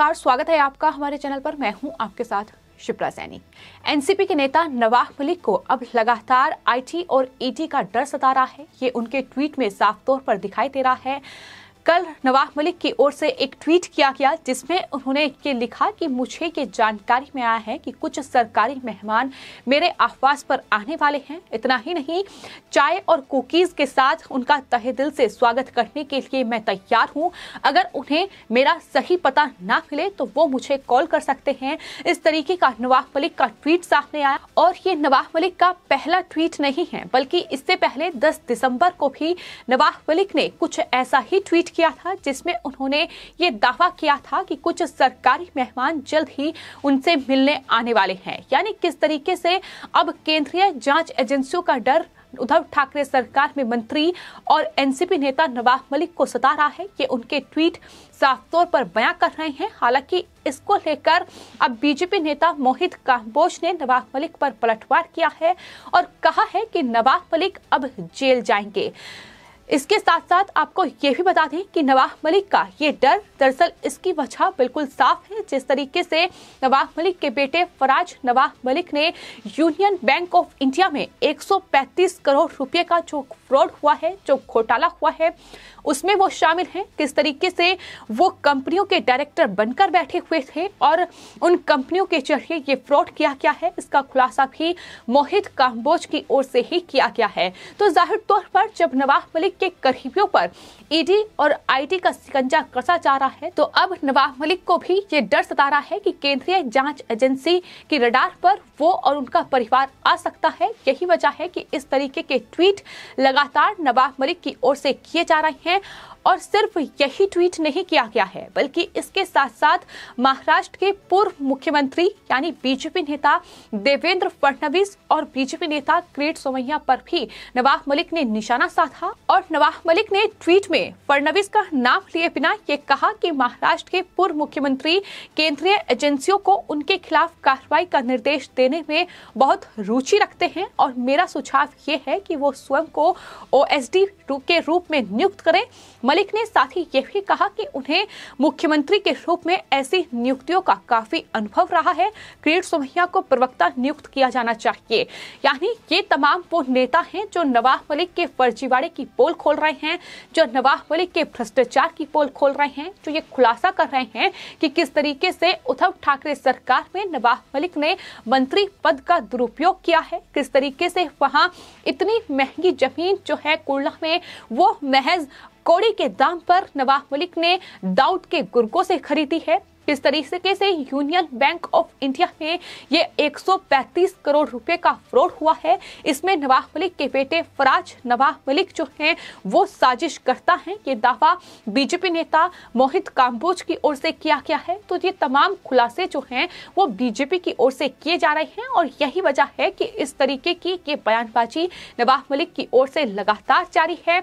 नमस्कार स्वागत है आपका हमारे चैनल पर मैं हूं आपके साथ शिप्रा सैनी एनसीपी के नेता नवाब मलिक को अब लगातार आईटी और ईटी का डर सता रहा है ये उनके ट्वीट में साफ तौर पर दिखाई दे रहा है कल नवाब मलिक की ओर से एक ट्वीट किया गया जिसमें उन्होंने ये लिखा कि मुझे ये जानकारी में आया है कि कुछ सरकारी मेहमान मेरे आवास पर आने वाले हैं इतना ही नहीं चाय और कुकीज़ के साथ उनका तहे दिल से स्वागत करने के लिए मैं तैयार हूँ अगर उन्हें मेरा सही पता ना मिले तो वो मुझे कॉल कर सकते हैं इस तरीके का नवाब मलिक का ट्वीट सामने आया और ये नवाब मलिक का पहला ट्वीट नहीं है बल्कि इससे पहले दस दिसंबर को भी नवाब मलिक ने कुछ ऐसा ही ट्वीट ट्वीट किया था जिसमें उन्होंने ये दावा किया था कि कुछ सरकारी मेहमान जल्द ही उनसे मिलने आने वाले हैं यानी किस तरीके से अब केंद्रीय जांच एजेंसियों का डर उद्धव ठाकरे सरकार में मंत्री और एनसीपी नेता नवाब मलिक को सता रहा है ये उनके ट्वीट साफ तौर पर बयां कर रहे हैं हालांकि इसको लेकर अब बीजेपी नेता मोहित काम्बोज ने नवाब मलिक पर पलटवार किया है और कहा है कि नवाब मलिक अब जेल जाएंगे इसके साथ साथ आपको ये भी बता दें कि नवाब मलिक का ये डर दरअसल इसकी वजह बिल्कुल साफ है जिस तरीके से नवाब मलिक के बेटे फराज नवाब मलिक ने यूनियन बैंक ऑफ इंडिया में 135 करोड़ रुपए का जो फ्रॉड हुआ है जो घोटाला हुआ है उसमें वो शामिल हैं किस तरीके से वो कंपनियों के डायरेक्टर बनकर बैठे हुए थे और उन कंपनियों के जरिए ये फ्रॉड किया क्या है इसका खुलासा भी मोहित काम्बोज की ओर से ही किया गया है तो जाहिर तौर पर जब नवाब मलिक के करीबियों पर ईडी और आईटी का सिकंजा कसा जा रहा है तो अब नवाब मलिक को भी ये डर सता रहा है कि केंद्रीय जांच एजेंसी की रडार पर वो और उनका परिवार आ सकता है यही वजह है कि इस तरीके के ट्वीट लगा लगातार नवाब मलिक की ओर से किए जा रहे हैं और सिर्फ यही ट्वीट नहीं किया गया है बल्कि इसके साथ साथ महाराष्ट्र के पूर्व मुख्यमंत्री यानी बीजेपी नेता देवेंद्र फडणवीस और बीजेपी नेता किरीट सोमैया पर भी नवाब मलिक ने निशाना साधा और नवाब मलिक ने ट्वीट में फडणवीस का नाम लिए बिना ये कहा कि महाराष्ट्र के पूर्व मुख्यमंत्री केंद्रीय एजेंसियों को उनके खिलाफ कार्रवाई का निर्देश देने में बहुत रुचि रखते हैं और मेरा सुझाव ये है कि वो स्वयं को ओएसडी के रूप में नियुक्त करें मलिक ने साथ ही यह भी कहा कि उन्हें मुख्यमंत्री के रूप में ऐसी नियुक्तियों का काफी अनुभव रहा है क्रीड सोमैया को प्रवक्ता नियुक्त किया जाना चाहिए यानी ये तमाम वो नेता हैं जो नवाब मलिक के फर्जीवाड़े की पोल खोल रहे हैं जो नवाब मलिक के भ्रष्टाचार की पोल खोल रहे हैं जो ये खुलासा कर रहे हैं कि किस तरीके से उद्धव ठाकरे सरकार में नवाब मलिक ने मंत्री पद का दुरुपयोग किया है किस तरीके से वहां इतनी महंगी जमीन जो है कुर्ला में वो महज कोड़ी के दाम पर नवाब मलिक ने दाऊद के गुर्गों से खरीदी है इस तरीके से यूनियन बैंक ऑफ इंडिया में ये 135 करोड़ रुपए का फ्रॉड हुआ है इसमें नवाब मलिक के बेटे फराज नवाब मलिक जो हैं वो साजिश करता है ये दावा बीजेपी नेता मोहित काम्बोज की ओर से किया गया है तो ये तमाम खुलासे जो हैं वो बीजेपी की ओर से किए जा रहे हैं और यही वजह है कि इस तरीके की ये बयानबाजी नवाब मलिक की ओर से लगातार जारी है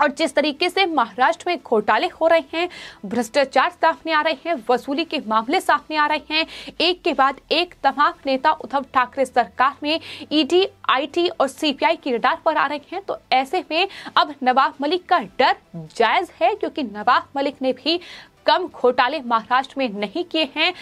और जिस तरीके से महाराष्ट्र में घोटाले हो रहे हैं भ्रष्टाचार सामने आ रहे हैं वसूली के मामले सामने आ रहे हैं एक के बाद एक तमाम नेता उद्धव ठाकरे सरकार में ईडी e आईटी और सीपीआई की रडार पर आ रहे हैं तो ऐसे में अब नवाब मलिक का डर जायज है क्योंकि नवाब मलिक ने भी कम घोटाले महाराष्ट्र में नहीं किए हैं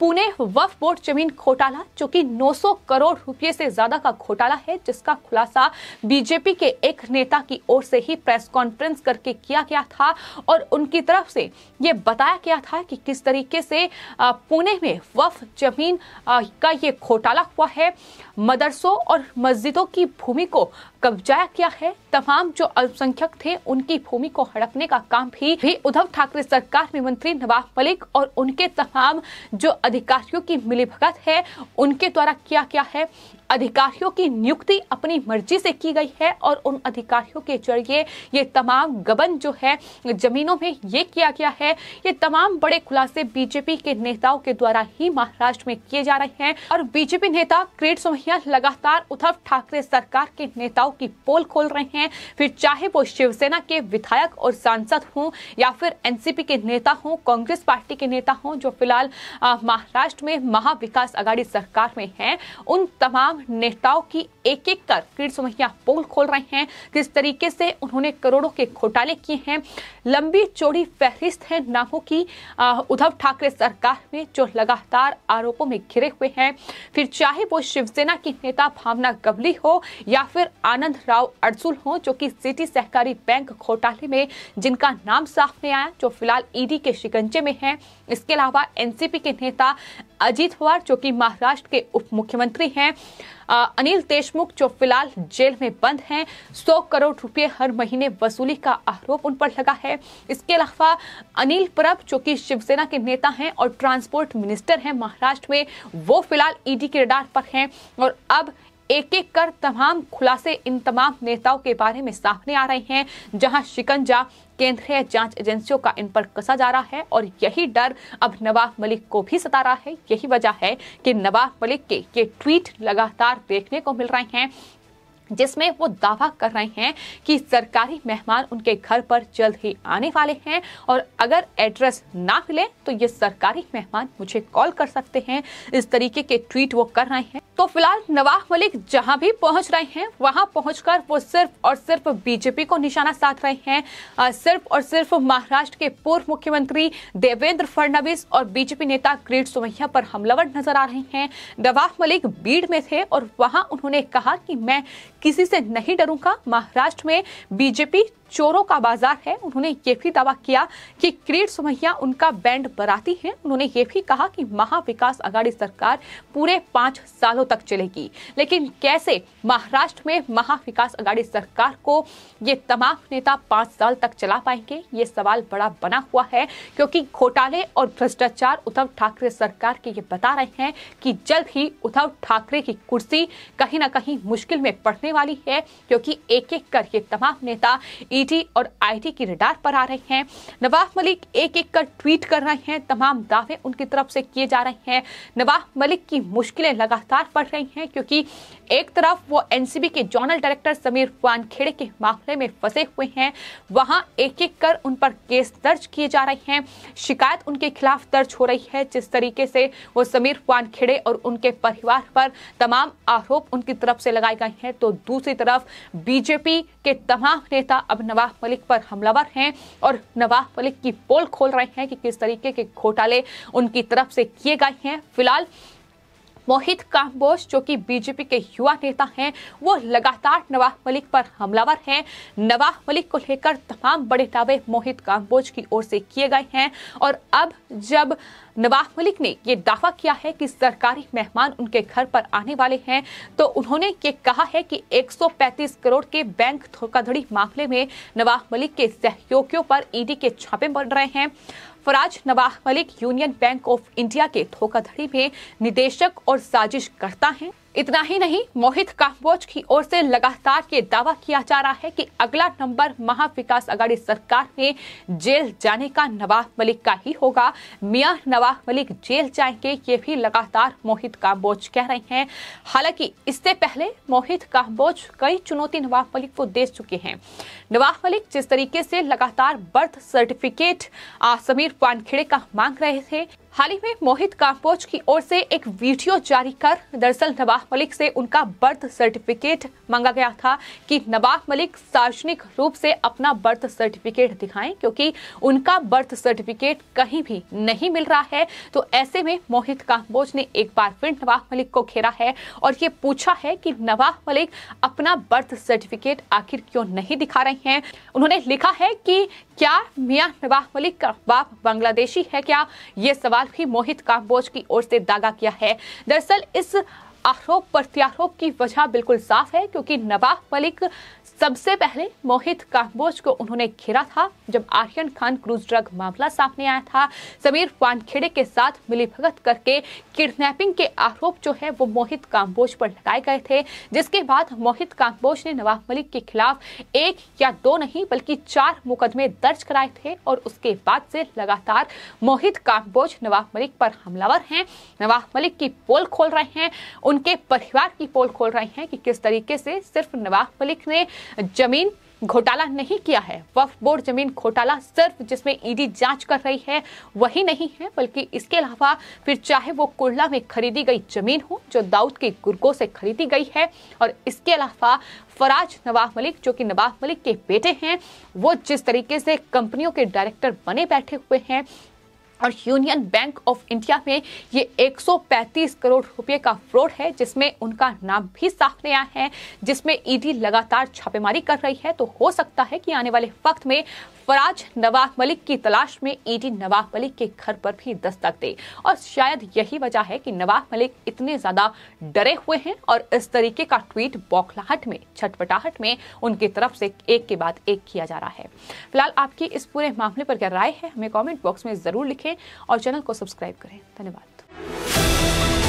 पुणे वफ बोर्ड जमीन घोटाला जो कि 900 करोड़ रुपए से ज्यादा का घोटाला है जिसका खुलासा बीजेपी के एक नेता की ओर से ही प्रेस कॉन्फ्रेंस करके किया गया था और उनकी तरफ से ये बताया गया था कि किस तरीके से पुणे में वफ जमीन का ये घोटाला हुआ है मदरसों और मस्जिदों की भूमि को कब्जा किया है तमाम जो अल्पसंख्यक थे उनकी भूमि को हड़पने का काम भी, भी उद्धव ठाकरे सरकार में मंत्री नवाब मलिक और उनके तमाम जो अधिकारियों की मिलीभगत है उनके द्वारा किया गया है अधिकारियों की नियुक्ति अपनी मर्जी से की गई है और उन अधिकारियों के जरिए ये तमाम गबन जो है जमीनों में ये किया गया है ये तमाम बड़े खुलासे बीजेपी के नेताओं के द्वारा ही महाराष्ट्र में किए जा रहे हैं और बीजेपी नेता क्रीड सोमैया लगातार उद्धव ठाकरे सरकार के नेताओं की पोल खोल रहे हैं फिर चाहे वो शिवसेना के विधायक और सांसद हों या फिर एनसीपी के नेता हों कांग्रेस पार्टी के नेता हों जो फिलहाल महाराष्ट्र में महाविकास आगाड़ी सरकार में है उन तमाम तमाम नेताओं की एक एक कर किरण सुमैया पोल खोल रहे हैं किस तरीके से उन्होंने करोड़ों के घोटाले किए हैं लंबी चौड़ी फहरिस्त है नामों की उद्धव ठाकरे सरकार में जो लगातार आरोपों में घिरे हुए हैं फिर चाहे वो शिवसेना की नेता भावना गवली हो या फिर आनंद राव अड़सुल हो जो कि सिटी सहकारी बैंक घोटाले में जिनका नाम सामने आया जो फिलहाल ईडी के शिकंजे में है इसके अलावा एनसीपी के नेता अजीत पवार जो कि महाराष्ट्र के उप मुख्यमंत्री हैं अनिल देशमुख जो फिलहाल जेल में बंद हैं 100 करोड़ रुपए हर महीने वसूली का आरोप उन पर लगा है इसके अलावा अनिल परब जो कि शिवसेना के नेता हैं और ट्रांसपोर्ट मिनिस्टर हैं महाराष्ट्र में वो फिलहाल ईडी के रडार पर हैं और अब एक एक कर तमाम खुलासे इन तमाम नेताओं के बारे में सामने आ रहे हैं जहां शिकंजा केंद्रीय जांच एजेंसियों का इन पर कसा जा रहा है और यही डर अब नवाब मलिक को भी सता रहा है यही वजह है कि नवाब मलिक के ये ट्वीट लगातार देखने को मिल रहे हैं जिसमें वो दावा कर रहे हैं कि सरकारी मेहमान उनके घर पर जल्द ही आने वाले हैं और अगर एड्रेस ना मिले तो ये सरकारी मेहमान मुझे कॉल कर सकते हैं इस तरीके के ट्वीट वो कर रहे हैं तो फिलहाल नवाज मलिक जहां भी पहुंच रहे हैं वहां पहुंचकर वो सिर्फ और सिर्फ बीजेपी को निशाना साध रहे हैं सिर्फ और सिर्फ महाराष्ट्र के पूर्व मुख्यमंत्री देवेंद्र फडणवीस और बीजेपी नेता ग्रेट सोमैया पर हमलावर नजर आ रहे हैं नवाज मलिक बीड में थे और वहां उन्होंने कहा कि मैं किसी से नहीं डरूंगा महाराष्ट्र में बीजेपी चोरों का बाजार है उन्होंने ये भी दावा किया कि क्रीड सुमैया उनका बैंड बराती है उन्होंने ये भी कहा कि महाविकास अघाड़ी सरकार पूरे पांच सालों तक चलेगी लेकिन कैसे महाराष्ट्र में महाविकास अघाड़ी सरकार को ये तमाम नेता पांच साल तक चला पाएंगे ये सवाल बड़ा बना हुआ है क्योंकि घोटाले और भ्रष्टाचार उद्धव ठाकरे सरकार के ये बता रहे हैं कि जल्द ही उद्धव ठाकरे की कुर्सी कहीं ना कहीं मुश्किल में पड़ने वाली है क्योंकि एक एक कर ये तमाम नेता ईडी और आईटी की रडार पर आ रहे हैं नवाब मलिक एक एक कर ट्वीट कर रहे हैं तमाम दावे उनकी तरफ से किए जा रहे हैं नवाब मलिक की मुश्किलें लगातार बढ़ रही हैं क्योंकि एक तरफ वो एनसीबी के जोनल डायरेक्टर समीर वानखेड़े के मामले में फंसे हुए हैं वहां एक एक कर उन पर केस दर्ज किए जा रहे हैं शिकायत उनके खिलाफ दर्ज हो रही है जिस तरीके से वो समीर वानखेड़े और उनके परिवार पर तमाम आरोप उनकी तरफ से लगाए गए हैं तो दूसरी तरफ बीजेपी के तमाम नेता अब नवाब मलिक पर हमलावर हैं और नवाब मलिक की पोल खोल रहे हैं कि किस तरीके के घोटाले उनकी तरफ से किए गए हैं फिलहाल मोहित काम्बोज जो कि बीजेपी के युवा नेता हैं वो लगातार नवाब मलिक पर हमलावर हैं नवाब मलिक को लेकर तमाम बड़े दावे मोहित काम्बोज की ओर से किए गए हैं और अब जब नवाब मलिक ने ये दावा किया है कि सरकारी मेहमान उनके घर पर आने वाले हैं तो उन्होंने ये कहा है कि 135 करोड़ के बैंक धोखाधड़ी मामले में नवाब मलिक के सहयोगियों पर ईडी के छापे पड़ रहे हैं Faraz Nawab Malik Union Bank of India के धोखाधड़ी में निदेशक और साजिश करता है इतना ही नहीं मोहित काम्बोज की ओर से लगातार ये दावा किया जा रहा है कि अगला नंबर महाविकास अगाड़ी सरकार में जेल जाने का नवाब मलिक का ही होगा मियां नवाब मलिक जेल जाएंगे ये भी लगातार मोहित काम्बोज कह रहे हैं हालांकि इससे पहले मोहित काम्बोज कई चुनौती नवाब मलिक को दे चुके हैं नवाब मलिक जिस तरीके से लगातार बर्थ सर्टिफिकेट समीर पानखेड़े का मांग रहे थे हाल ही में मोहित कांपोच की ओर से एक वीडियो जारी कर दरअसल नवाब मलिक से उनका बर्थ सर्टिफिकेट मांगा गया था कि नवाब मलिक सार्वजनिक रूप से अपना बर्थ सर्टिफिकेट दिखाएं क्योंकि उनका बर्थ सर्टिफिकेट कहीं भी नहीं मिल रहा है तो ऐसे में मोहित कांपोच ने एक बार फिर नवाब मलिक को घेरा है और ये पूछा है कि नवाब मलिक अपना बर्थ सर्टिफिकेट आखिर क्यों नहीं दिखा रहे हैं उन्होंने लिखा है कि क्या मियां नवाब मलिक का बाप बांग्लादेशी है क्या ये सवाल भी मोहित काम्बोज की ओर से दागा किया है दरअसल इस आरोप प्रत्यारोप की वजह बिल्कुल साफ है क्योंकि नवाब मलिक सबसे पहले मोहित काम्बोज को उन्होंने घेरा था जब आर्यन खान क्रूज ड्रग मामला सामने आया था समीर वानखेड़े के साथ मिलीभगत करके किडनैपिंग के आरोप जो है वो मोहित काम्बोज पर लगाए गए थे जिसके बाद मोहित काम्बोज ने नवाब मलिक के खिलाफ एक या दो नहीं बल्कि चार मुकदमे दर्ज कराए थे और उसके बाद से लगातार मोहित काम्बोज नवाब मलिक पर हमलावर हैं नवाब मलिक की पोल खोल रहे हैं उनके परिवार की पोल खोल रहे हैं कि किस तरीके से सिर्फ नवाब मलिक ने जमीन घोटाला नहीं किया है वफ बोर्ड जमीन घोटाला सिर्फ जिसमें ईडी जांच कर रही है वही नहीं है बल्कि इसके अलावा फिर चाहे वो कुर्ला में खरीदी गई जमीन हो जो दाऊद के गुर्गों से खरीदी गई है और इसके अलावा फराज नवाब मलिक जो कि नवाब मलिक के बेटे हैं वो जिस तरीके से कंपनियों के डायरेक्टर बने बैठे हुए हैं और यूनियन बैंक ऑफ इंडिया में ये 135 करोड़ रुपए का फ्रॉड है जिसमें उनका नाम भी साफ आया है जिसमें ईडी लगातार छापेमारी कर रही है तो हो सकता है कि आने वाले वक्त में और आज नवाब मलिक की तलाश में ईडी नवाब मलिक के घर पर भी दस्तक दे और शायद यही वजह है कि नवाब मलिक इतने ज्यादा डरे हुए हैं और इस तरीके का ट्वीट बौखलाहट में छटपटाहट में उनकी तरफ से एक के बाद एक किया जा रहा है फिलहाल आपकी इस पूरे मामले पर क्या राय है हमें कॉमेंट बॉक्स में जरूर लिखें और चैनल को सब्सक्राइब करें धन्यवाद